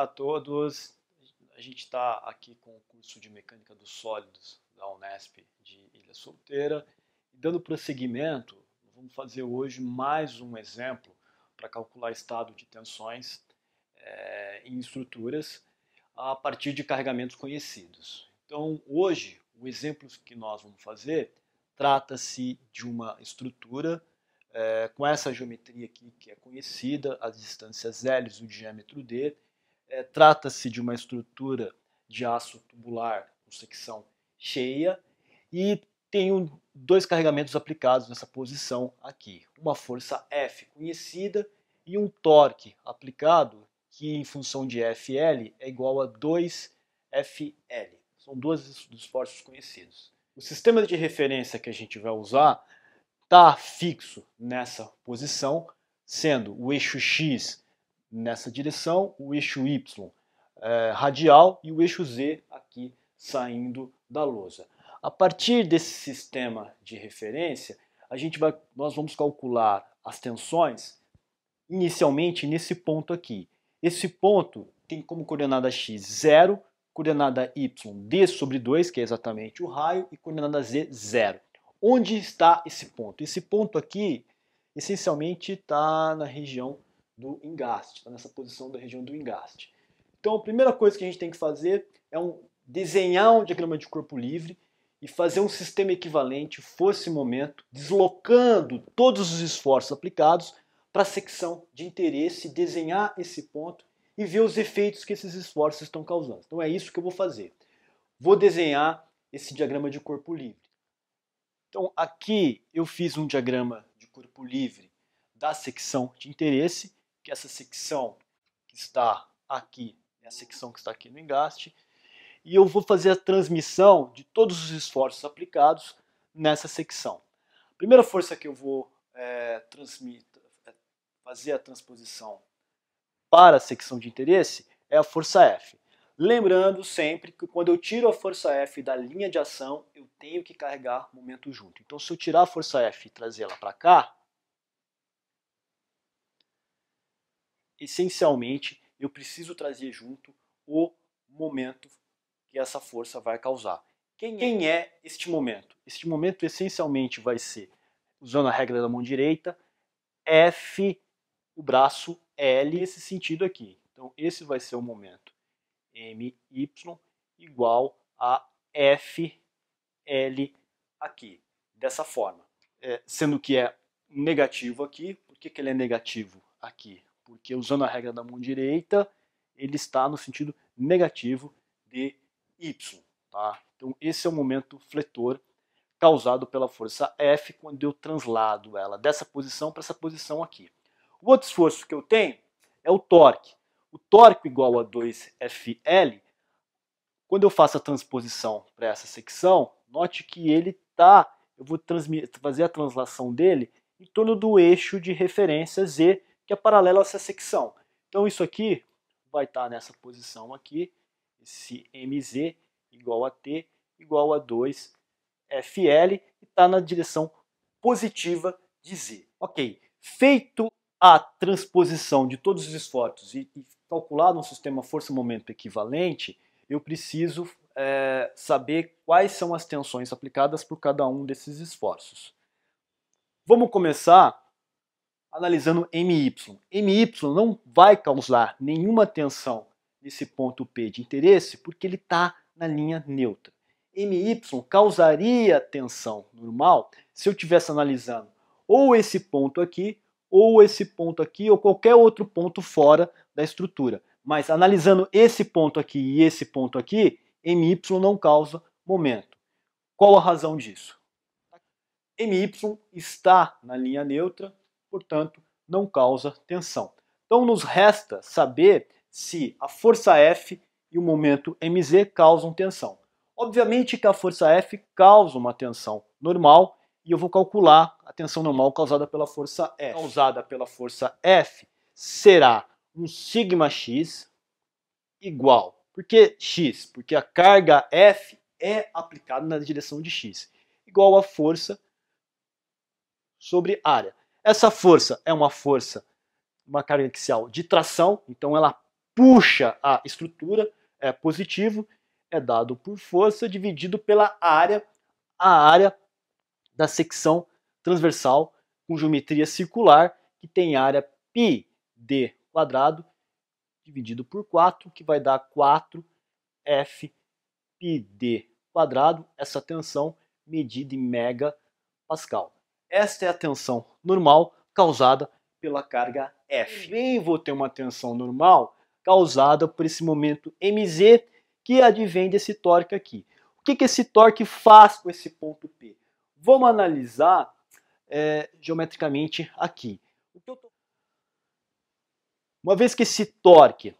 Olá a todos. A gente está aqui com o curso de Mecânica dos Sólidos da Unesp de Ilha Solteira. dando prosseguimento, vamos fazer hoje mais um exemplo para calcular estado de tensões é, em estruturas a partir de carregamentos conhecidos. Então, hoje, o exemplo que nós vamos fazer trata-se de uma estrutura é, com essa geometria aqui que é conhecida, as distâncias L e o diâmetro D, é, Trata-se de uma estrutura de aço tubular com secção cheia e tenho dois carregamentos aplicados nessa posição aqui. Uma força F conhecida e um torque aplicado que em função de FL é igual a 2FL. São dois esforços conhecidos. O sistema de referência que a gente vai usar está fixo nessa posição, sendo o eixo X nessa direção, o eixo Y é, radial e o eixo Z aqui saindo da lousa. A partir desse sistema de referência, a gente vai, nós vamos calcular as tensões inicialmente nesse ponto aqui. Esse ponto tem como coordenada x 0, coordenada y d sobre 2, que é exatamente o raio, e coordenada z 0. Onde está esse ponto? Esse ponto aqui essencialmente está na região do engaste, está nessa posição da região do engaste. Então a primeira coisa que a gente tem que fazer é um, desenhar um diagrama de corpo livre e fazer um sistema equivalente, força e momento, deslocando todos os esforços aplicados para a secção de interesse, desenhar esse ponto e ver os efeitos que esses esforços estão causando. Então é isso que eu vou fazer. Vou desenhar esse diagrama de corpo livre. Então aqui eu fiz um diagrama de corpo livre da secção de interesse que essa secção que está aqui, a secção que está aqui no engaste, e eu vou fazer a transmissão de todos os esforços aplicados nessa secção. A primeira força que eu vou é, é fazer a transposição para a secção de interesse é a força F. Lembrando sempre que quando eu tiro a força F da linha de ação, eu tenho que carregar momento junto. Então se eu tirar a força F e trazer ela para cá, essencialmente eu preciso trazer junto o momento que essa força vai causar. É? Quem é este momento? Este momento essencialmente vai ser, usando a regra da mão direita, F, o braço L, nesse sentido aqui. Então esse vai ser o momento MY igual a FL aqui, dessa forma. É, sendo que é negativo aqui, por que, que ele é negativo aqui? porque usando a regra da mão direita, ele está no sentido negativo de Y. Tá? Então esse é o momento fletor causado pela força F quando eu translado ela dessa posição para essa posição aqui. O outro esforço que eu tenho é o torque. O torque igual a 2FL, quando eu faço a transposição para essa secção, note que ele está, eu vou fazer a translação dele em torno do eixo de referência Z, que é paralelo a essa secção. Então isso aqui vai estar tá nessa posição aqui, esse MZ igual a T igual a 2FL e está na direção positiva de Z. Ok, feito a transposição de todos os esforços e, e calculado um sistema força-momento equivalente, eu preciso é, saber quais são as tensões aplicadas por cada um desses esforços. Vamos começar analisando MY. MY não vai causar nenhuma tensão nesse ponto P de interesse porque ele está na linha neutra. MY causaria tensão normal se eu estivesse analisando ou esse ponto aqui, ou esse ponto aqui, ou qualquer outro ponto fora da estrutura. Mas analisando esse ponto aqui e esse ponto aqui, MY não causa momento. Qual a razão disso? MY está na linha neutra, portanto, não causa tensão. Então, nos resta saber se a força F e o momento mz causam tensão. Obviamente que a força F causa uma tensão normal e eu vou calcular a tensão normal causada pela força F. Causada pela força F será um sigma x igual. Por que x? Porque a carga F é aplicada na direção de x, igual a força sobre área. Essa força é uma força, uma carga axial de tração, então ela puxa a estrutura, é positivo, é dado por força dividido pela área, a área da secção transversal com geometria circular, que tem área πd quadrado dividido por 4, que vai dar 4f πd quadrado, essa tensão medida em megapascal. Esta é a tensão normal causada pela carga F. Hum. Também vou ter uma tensão normal causada por esse momento mz que advém desse torque aqui. O que, que esse torque faz com esse ponto P? Vamos analisar é, geometricamente aqui. Uma vez que esse torque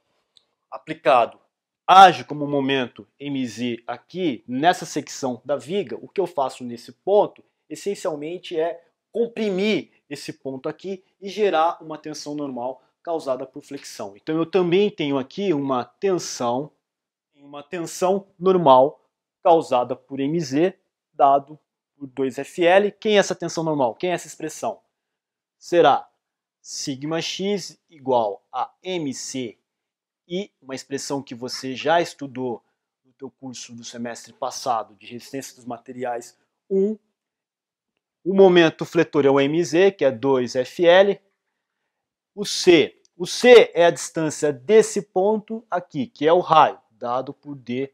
aplicado age como um momento mz aqui, nessa secção da viga, o que eu faço nesse ponto essencialmente é comprimir esse ponto aqui e gerar uma tensão normal causada por flexão. Então eu também tenho aqui uma tensão, uma tensão normal causada por MZ dado por 2FL. Quem é essa tensão normal? Quem é essa expressão? Será sigma x igual a MC e uma expressão que você já estudou no teu curso do semestre passado de resistência dos materiais 1 o momento fletor é o mz, que é 2fl. O c, o c é a distância desse ponto aqui, que é o raio, dado por d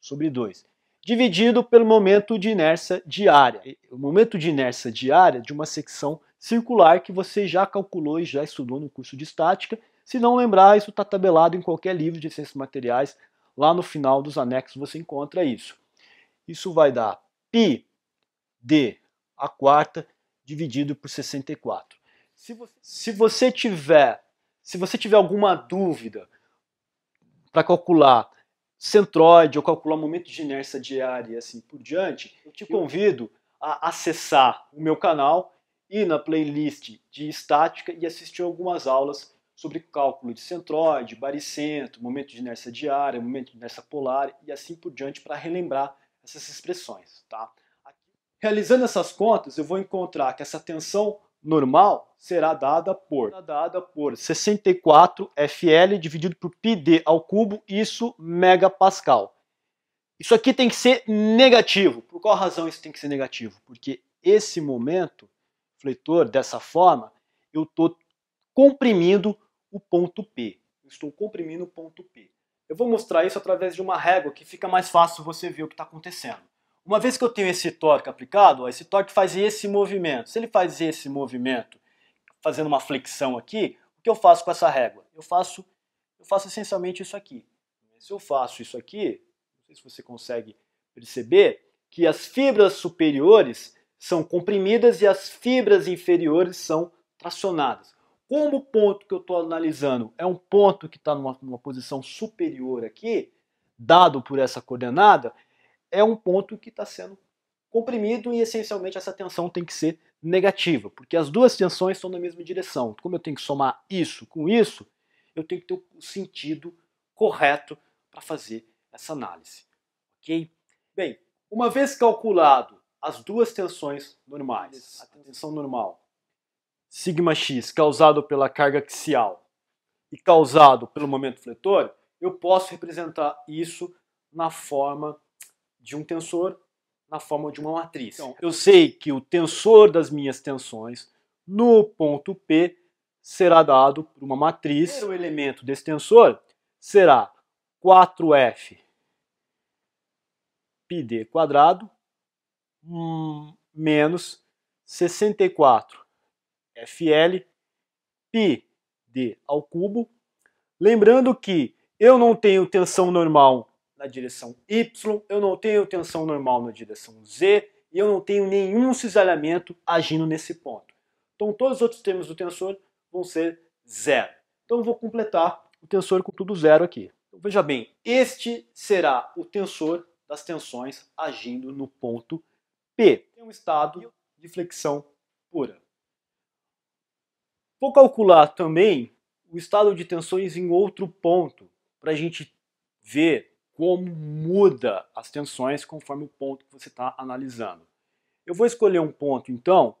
sobre 2, dividido pelo momento de inércia diária. O momento de inércia diária de uma secção circular que você já calculou e já estudou no curso de estática. Se não lembrar, isso está tabelado em qualquer livro de ciências materiais. Lá no final dos anexos você encontra isso. Isso vai dar π d a quarta dividido por 64. Se você, se você tiver se você tiver alguma dúvida para calcular centroide ou calcular momento de inércia diária e assim por diante, eu te convido a acessar o meu canal e na playlist de estática e assistir algumas aulas sobre cálculo de centroide, baricentro, momento de inércia diária, momento de inércia polar e assim por diante para relembrar essas expressões, tá? Realizando essas contas, eu vou encontrar que essa tensão normal será dada por, dada por 64 FL dividido por πd ao cubo, isso megapascal. Isso aqui tem que ser negativo. Por qual razão isso tem que ser negativo? Porque esse momento, fletor, dessa forma, eu estou comprimindo o ponto P. Eu estou comprimindo o ponto P. Eu vou mostrar isso através de uma régua que fica mais fácil você ver o que está acontecendo. Uma vez que eu tenho esse torque aplicado, ó, esse torque faz esse movimento. Se ele faz esse movimento, fazendo uma flexão aqui, o que eu faço com essa régua? Eu faço, eu faço essencialmente isso aqui. Se eu faço isso aqui, não sei se você consegue perceber, que as fibras superiores são comprimidas e as fibras inferiores são tracionadas. Como o ponto que eu estou analisando é um ponto que está numa, numa posição superior aqui, dado por essa coordenada, é um ponto que está sendo comprimido e essencialmente essa tensão tem que ser negativa, porque as duas tensões estão na mesma direção. Como eu tenho que somar isso com isso, eu tenho que ter o sentido correto para fazer essa análise. Ok? Bem, uma vez calculado as duas tensões normais, a tensão normal, sigma x causado pela carga axial e causado pelo momento fletor, eu posso representar isso na forma de um tensor na forma de uma matriz. Então, eu sei que o tensor das minhas tensões no ponto P será dado por uma matriz. O elemento desse tensor será 4f πd menos 64 fl πd Lembrando que eu não tenho tensão normal na direção Y, eu não tenho tensão normal na direção Z, e eu não tenho nenhum cisalhamento agindo nesse ponto. Então todos os outros termos do tensor vão ser zero. Então eu vou completar o tensor com tudo zero aqui. Então, veja bem, este será o tensor das tensões agindo no ponto P. Tem um estado de flexão pura. Vou calcular também o estado de tensões em outro ponto para a gente ver como muda as tensões conforme o ponto que você está analisando. Eu vou escolher um ponto, então,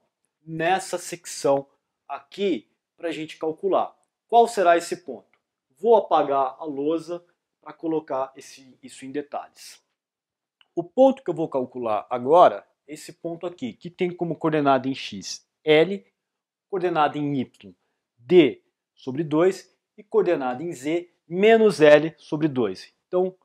nessa secção aqui para a gente calcular. Qual será esse ponto? Vou apagar a lousa para colocar esse, isso em detalhes. O ponto que eu vou calcular agora é esse ponto aqui, que tem como coordenada em x, L, coordenada em y, D sobre 2 e coordenada em Z, menos L sobre 2. Então,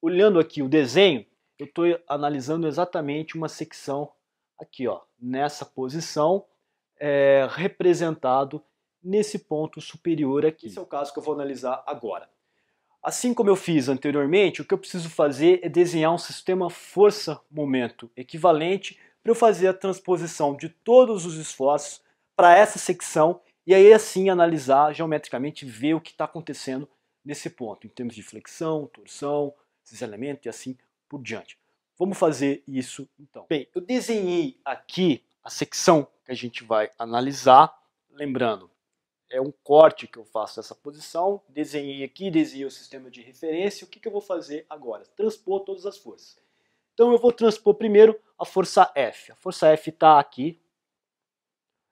olhando aqui o desenho, eu estou analisando exatamente uma secção aqui, ó, nessa posição, é, representado nesse ponto superior aqui. Esse é o caso que eu vou analisar agora. Assim como eu fiz anteriormente, o que eu preciso fazer é desenhar um sistema força-momento equivalente para eu fazer a transposição de todos os esforços para essa secção e aí assim analisar geometricamente, ver o que está acontecendo nesse ponto, em termos de flexão, torção, cisalhamento e assim por diante. Vamos fazer isso então. Bem, eu desenhei aqui a secção que a gente vai analisar, lembrando, é um corte que eu faço dessa posição, desenhei aqui, desenhei o sistema de referência, o que, que eu vou fazer agora? Transpor todas as forças. Então eu vou transpor primeiro a força F. A força F está aqui.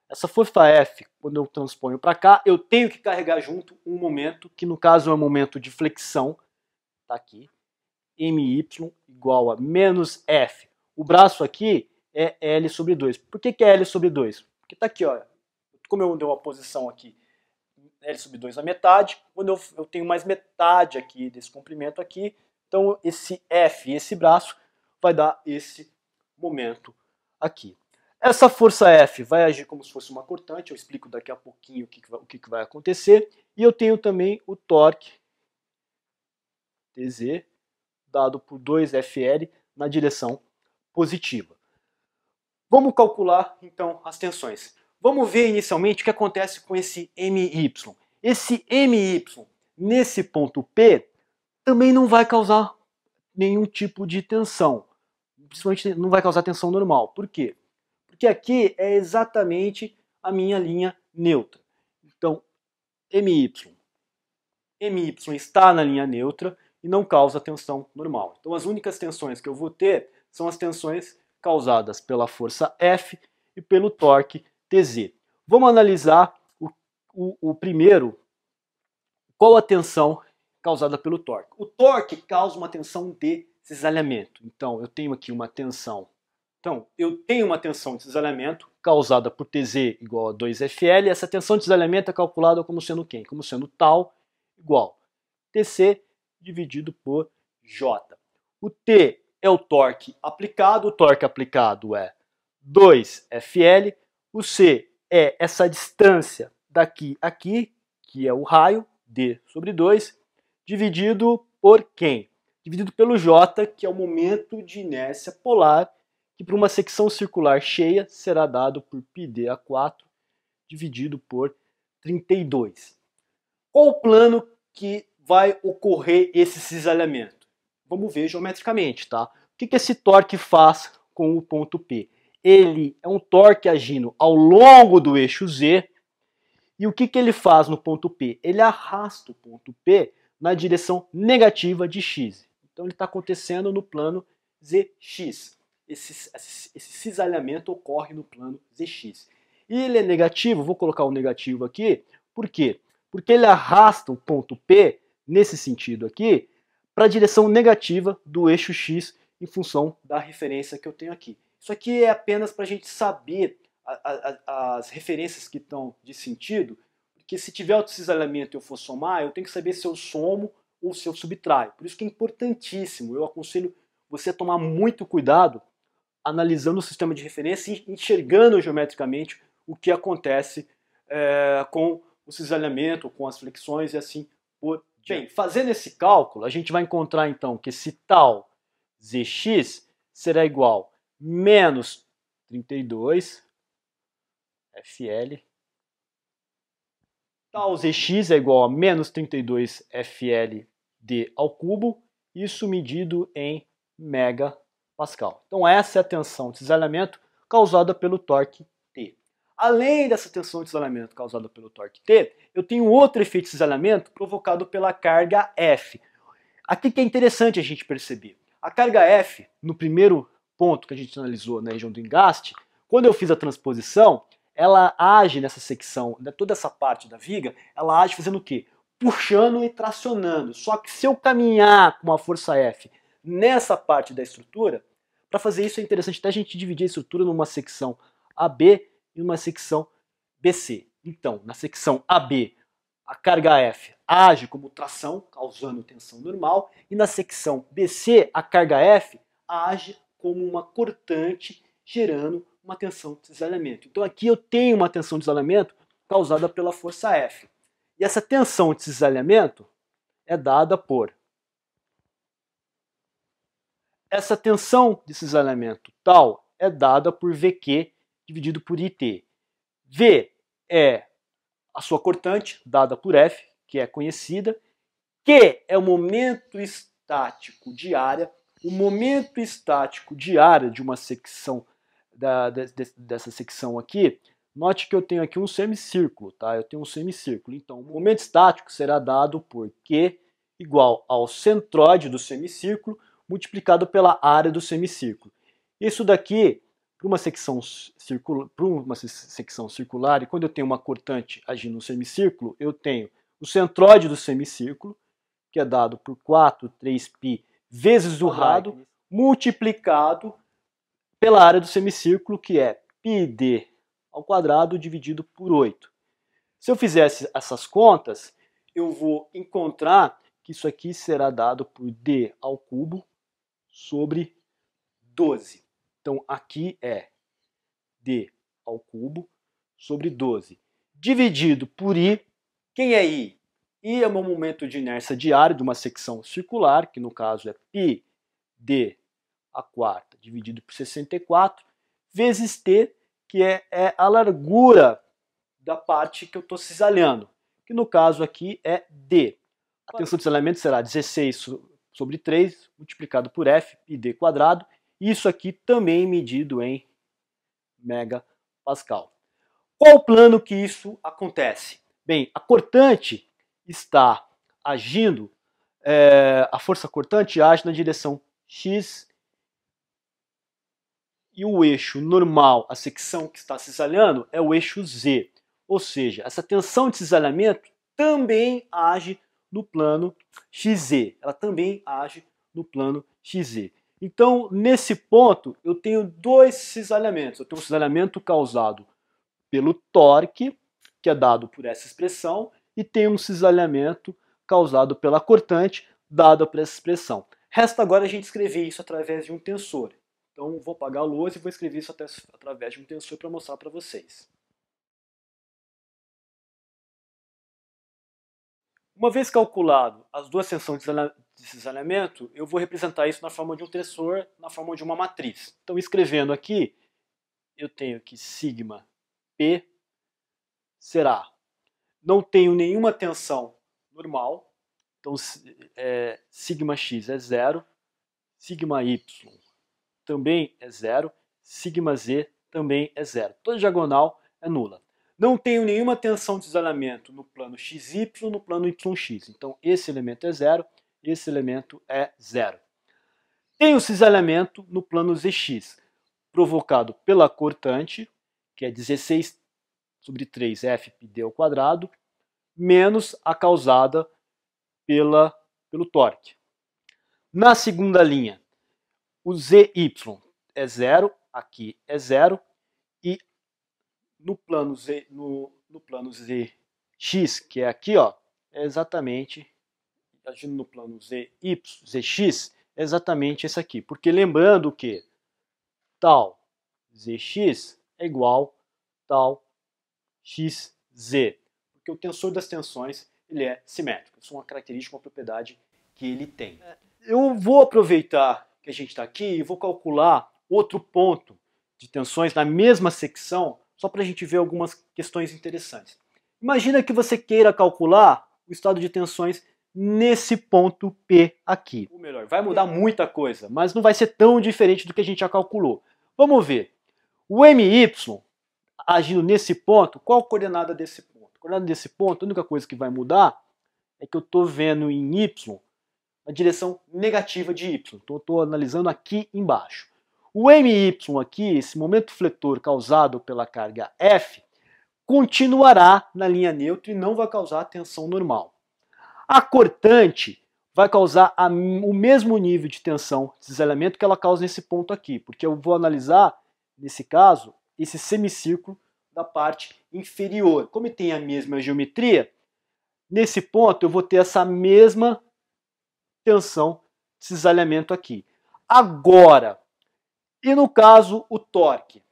Essa força F, quando eu transponho para cá, eu tenho que carregar junto um momento, que no caso é um momento de flexão, está aqui. MY igual a menos F. O braço aqui é L sobre 2. Por que, que é L sobre 2? Porque está aqui, ó, como eu dei uma posição aqui, L sobre 2 a metade, quando eu, eu tenho mais metade aqui desse comprimento aqui, então esse F, esse braço, vai dar esse momento aqui. Essa força F vai agir como se fosse uma cortante, eu explico daqui a pouquinho o que, que vai, o que, que vai acontecer. E eu tenho também o torque TZ, dado por 2Fl na direção positiva. Vamos calcular então as tensões. Vamos ver inicialmente o que acontece com esse MY. Esse MY nesse ponto P também não vai causar nenhum tipo de tensão. Principalmente não vai causar tensão normal. Por quê? Porque aqui é exatamente a minha linha neutra. Então, MY. MY está na linha neutra e não causa tensão normal. Então as únicas tensões que eu vou ter são as tensões causadas pela força F e pelo torque Tz. Vamos analisar o, o, o primeiro, qual a tensão causada pelo torque. O torque causa uma tensão de cisalhamento. Então eu tenho aqui uma tensão. Então eu tenho uma tensão de cisalhamento causada por Tz igual a 2Fl. Essa tensão de cisalhamento é calculada como sendo quem? Como sendo tal igual Tc dividido por J. O T é o torque aplicado, o torque aplicado é 2FL. O C é essa distância daqui a aqui, que é o raio, D sobre 2, dividido por quem? Dividido pelo J, que é o momento de inércia polar, que para uma secção circular cheia será dado por πd a 4 dividido por 32. Qual o plano que vai ocorrer esse cisalhamento? Vamos ver geometricamente, tá? O que, que esse torque faz com o ponto P? Ele é um torque agindo ao longo do eixo Z. E o que, que ele faz no ponto P? Ele arrasta o ponto P na direção negativa de x. Então ele está acontecendo no plano zx. Esse, esse, cisalhamento ocorre no plano zx. E ele é negativo, vou colocar o um negativo aqui, por quê? Porque ele arrasta o ponto P nesse sentido aqui para a direção negativa do eixo x em função da referência que eu tenho aqui. Isso aqui é apenas para a gente saber a, a, as referências que estão de sentido, porque se tiver outro cisalhamento e eu for somar, eu tenho que saber se eu somo ou se eu subtraio. Por isso que é importantíssimo, eu aconselho você a tomar muito cuidado analisando o sistema de referência e enxergando geometricamente o que acontece é, com o cisalhamento, com as flexões e assim por Bem, fazendo esse cálculo, a gente vai encontrar então que esse tal zx será igual a menos 32 FL. Tal zx é igual a menos 32 FL d ao cubo, isso medido em megapascal. Então essa é a tensão de cisalhamento causada pelo torque Além dessa tensão de isolamento causada pelo torque T, eu tenho outro efeito de isolamento provocado pela carga F. Aqui que é interessante a gente perceber. A carga F, no primeiro ponto que a gente analisou na região do engaste, quando eu fiz a transposição, ela age nessa secção, né, toda essa parte da viga, ela age fazendo o quê? Puxando e tracionando. Só que se eu caminhar com a força F nessa parte da estrutura, para fazer isso é interessante até a gente dividir a estrutura numa secção AB e uma secção BC. Então, na secção AB, a carga F age como tração, causando tensão normal, e na secção BC, a carga F age como uma cortante, gerando uma tensão de desalinhamento. Então, aqui eu tenho uma tensão de desalinhamento causada pela força F. E essa tensão de cisalhamento é dada por essa tensão de cisalhamento tal é dada por VQ dividido por IT. V é a sua cortante, dada por F, que é conhecida. Q é o momento estático de área. O momento estático de área de uma secção, da, de, dessa secção aqui, note que eu tenho aqui um semicírculo, tá? Eu tenho um semicírculo. Então, o momento estático será dado por Q igual ao centroide do semicírculo multiplicado pela área do semicírculo. Isso daqui para uma secção circular, uma secção circular, e quando eu tenho uma cortante agindo no semicírculo, eu tenho o centróide do semicírculo, que é dado por 4, 3π vezes o rado, multiplicado pela área do semicírculo, que é πd ao quadrado dividido por 8. Se eu fizesse essas contas, eu vou encontrar que isso aqui será dado por d ao cubo sobre 12. Então aqui é D ao cubo sobre 12 dividido por I. Quem é I? I é o meu momento de inércia diário de uma secção circular, que no caso é π d a quarta dividido por 64, vezes T, que é, é a largura da parte que eu estou cisalhando, que no caso aqui é D. A tensão de cisalhamento será 16 sobre 3, multiplicado por F e D quadrado, isso aqui também medido em megapascal. Qual o plano que isso acontece? Bem, a cortante está agindo, é, a força cortante age na direção x e o eixo normal, a secção que está cisalhando, é o eixo z. Ou seja, essa tensão de cisalhamento também age no plano xz. Ela também age no plano xz. Então, nesse ponto, eu tenho dois cisalhamentos. Eu tenho um cisalhamento causado pelo torque, que é dado por essa expressão, e tenho um cisalhamento causado pela cortante, dada por essa expressão. Resta agora a gente escrever isso através de um tensor. Então, vou apagar a luz e vou escrever isso através de um tensor para mostrar para vocês. Uma vez calculado as duas tensões de cisalhamento, eu vou representar isso na forma de um tensor, na forma de uma matriz. Então, escrevendo aqui, eu tenho que sigma P será, não tenho nenhuma tensão normal, então é, sigma x é zero, sigma y também é zero, sigma z também é zero. Toda diagonal é nula. Não tenho nenhuma tensão de cisalhamento no plano xy, no plano yx. Então esse elemento é zero, esse elemento é zero. Tem o cisalhamento no plano ZX, provocado pela cortante, que é 16 sobre 3 FPD ao quadrado, menos a causada pela, pelo torque. Na segunda linha, o ZY é zero, aqui é zero, e no plano, Z, no, no plano ZX, que é aqui, ó, é exatamente agindo no plano ZY, ZX, é exatamente esse aqui. Porque lembrando que tal ZX é igual tal XZ. Porque o tensor das tensões ele é simétrico. Isso é uma característica, uma propriedade que ele tem. Eu vou aproveitar que a gente está aqui e vou calcular outro ponto de tensões na mesma secção, só para a gente ver algumas questões interessantes. Imagina que você queira calcular o estado de tensões nesse ponto P aqui. Ou melhor, vai mudar é. muita coisa, mas não vai ser tão diferente do que a gente já calculou. Vamos ver. O MY, agindo nesse ponto, qual a coordenada desse ponto? A coordenada desse ponto, a única coisa que vai mudar é que eu estou vendo em Y a direção negativa de Y. Então estou analisando aqui embaixo. O MY aqui, esse momento fletor causado pela carga F, continuará na linha neutra e não vai causar tensão normal. A cortante vai causar a, o mesmo nível de tensão, cisalhamento que ela causa nesse ponto aqui, porque eu vou analisar, nesse caso, esse semicírculo da parte inferior. Como tem a mesma geometria, nesse ponto eu vou ter essa mesma tensão, cisalhamento aqui. Agora, e no caso o torque?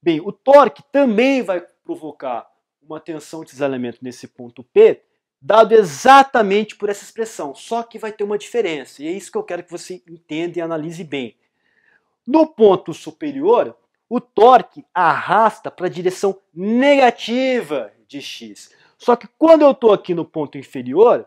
Bem, o torque também vai provocar uma tensão de cisalhamento nesse ponto P, dado exatamente por essa expressão, só que vai ter uma diferença, e é isso que eu quero que você entenda e analise bem. No ponto superior, o torque arrasta para a direção negativa de x. Só que quando eu estou aqui no ponto inferior,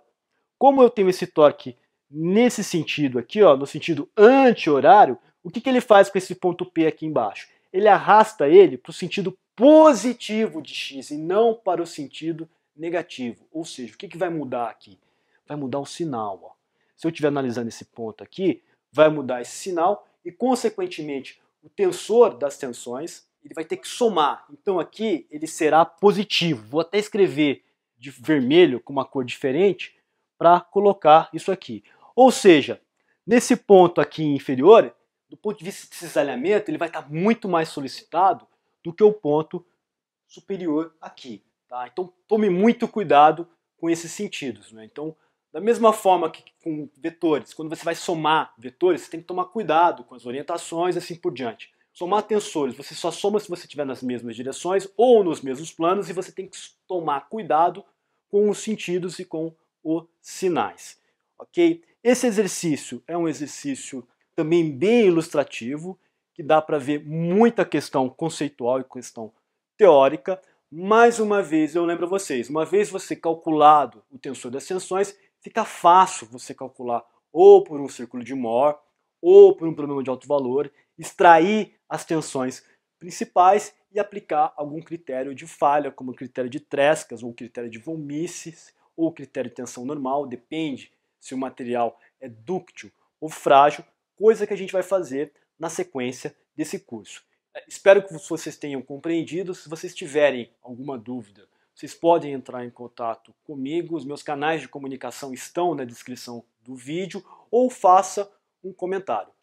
como eu tenho esse torque nesse sentido aqui, ó, no sentido anti-horário, o que, que ele faz com esse ponto P aqui embaixo? Ele arrasta ele para o sentido positivo de x e não para o sentido negativo. Ou seja, o que, que vai mudar aqui? Vai mudar o sinal. Ó. Se eu estiver analisando esse ponto aqui, vai mudar esse sinal e, consequentemente, o tensor das tensões ele vai ter que somar. Então aqui ele será positivo. Vou até escrever de vermelho com uma cor diferente para colocar isso aqui. Ou seja, nesse ponto aqui inferior, do ponto de vista de cisalhamento, ele vai estar muito mais solicitado do que o ponto superior aqui. Tá? Então tome muito cuidado com esses sentidos. Né? Então, da mesma forma que com vetores, quando você vai somar vetores, você tem que tomar cuidado com as orientações e assim por diante. Somar tensores, você só soma se você estiver nas mesmas direções ou nos mesmos planos e você tem que tomar cuidado com os sentidos e com os sinais. Ok? Esse exercício é um exercício também bem ilustrativo, que dá para ver muita questão conceitual e questão teórica. Mais uma vez, eu lembro a vocês, uma vez você calculado o tensor das tensões, fica fácil você calcular ou por um círculo de Mohr, ou por um problema de alto valor, extrair as tensões principais e aplicar algum critério de falha, como o critério de Trescas, ou o critério de Von Mises, ou o critério de tensão normal, depende se o material é dúctil ou frágil, coisa que a gente vai fazer na sequência desse curso. É, espero que vocês tenham compreendido. Se vocês tiverem alguma dúvida, vocês podem entrar em contato comigo. Os meus canais de comunicação estão na descrição do vídeo ou faça um comentário.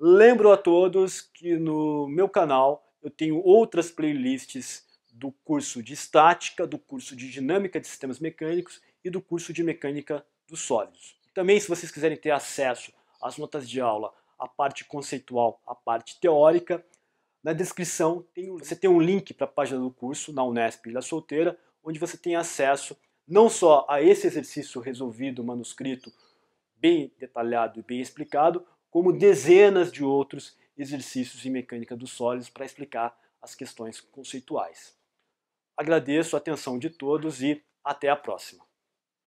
Lembro a todos que no meu canal eu tenho outras playlists do curso de estática, do curso de dinâmica de sistemas mecânicos e do curso de mecânica dos sólidos. Também, se vocês quiserem ter acesso às notas de aula, à parte conceitual, à parte teórica, na descrição tem, você tem um link para a página do curso na Unesp Ilha Solteira, onde você tem acesso não só a esse exercício resolvido, manuscrito, bem detalhado e bem explicado, como dezenas de outros exercícios em mecânica dos sólidos para explicar as questões conceituais. Agradeço a atenção de todos e até a próxima.